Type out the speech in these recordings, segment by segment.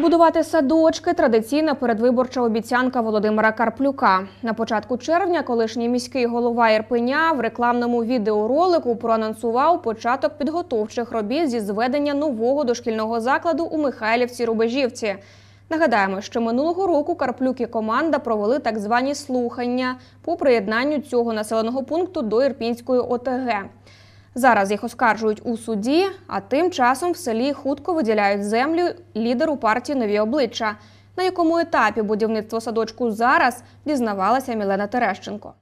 Будувати садочки традиційна передвиборча обіцянка Володимира Карплюка. На початку червня колишній міський голова Ірпеня в рекламному відеоролику проанонсував початок підготовчих робіт зі зведення нового дошкільного закладу у Михайлівці-Рубежівці. Нагадаємо, що минулого року Карплюк і команда провели так звані слухання по приєднанню цього населеного пункту до Ірпінської ОТГ. Зараз їх оскаржують у суді, а тим часом в селі хутко виділяють землю лідеру партії Нові обличчя. На якому етапі будівництво садочку зараз дізнавалася Мілена Терещенко.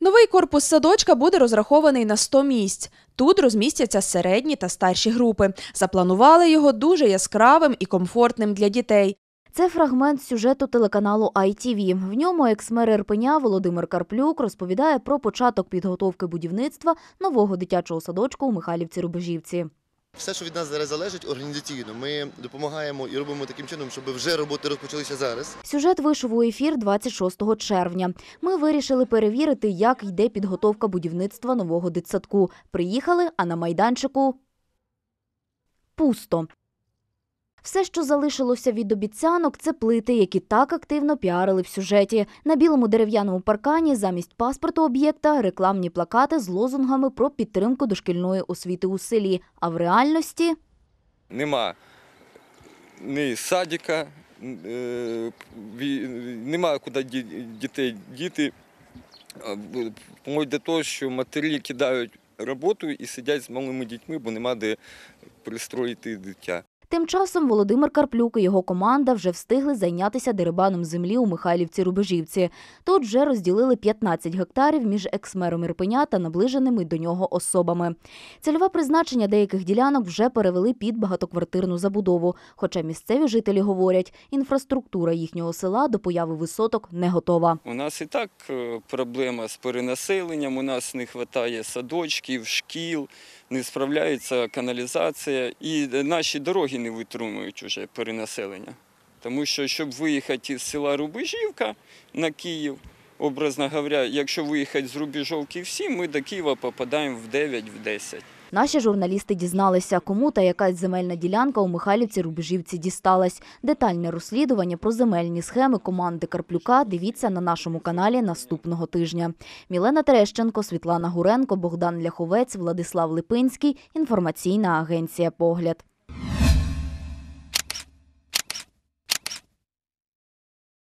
Новий корпус садочка буде розрахований на 100 місць. Тут розмістяться середні та старші групи. Запланували його дуже яскравим і комфортним для дітей. Це фрагмент сюжету телеканалу ITV. В ньому екс-мер Ірпеня Володимир Карплюк розповідає про початок підготовки будівництва нового дитячого садочку у Михайлівці Рубежівці. Все, що від нас зараз залежить, організаційно. Ми допомагаємо і робимо таким чином, щоб вже роботи розпочалися зараз. Сюжет вийшов у ефір 26 червня. Ми вирішили перевірити, як йде підготовка будівництва нового дитсадку. Приїхали, а на майданчику пусто. Все, що залишилося від обіцянок, це плити, які так активно піарили в сюжеті. На білому дерев'яному паркані замість паспорту об'єкта рекламні плакати з лозунгами про підтримку дошкільної освіти у селі. А в реальності нема ні садика, е, нема куди дітей діти. До того, що матері кидають роботу і сидять з малими дітьми, бо нема де пристроїти дитя. Тим часом Володимир Карплюк і його команда вже встигли зайнятися дерибаном землі у Михайлівці-Рубежівці. Тут вже розділили 15 гектарів між ексмером Ірпеня та наближеними до нього особами. Цільове призначення деяких ділянок вже перевели під багатоквартирну забудову. Хоча місцеві жителі говорять, інфраструктура їхнього села до появи висоток не готова. У нас і так е, проблема з перенаселенням. У нас не вистачає садочків, шкіл не справляється каналізація, і наші дороги не витримують уже перенаселення. Тому що, щоб виїхати з села Рубежівка на Київ, образно говоря, якщо виїхати з Рубежовки всі, ми до Києва попадаємо в 9-10. Наші журналісти дізналися, кому та якась земельна ділянка у Михайлівці Рубежівці дісталась. Детальне розслідування про земельні схеми команди Карплюка. Дивіться на нашому каналі наступного тижня. Мілена Терещенко, Світлана Гуренко, Богдан Ляховець, Владислав Липинський. Інформаційна агенція Погляд.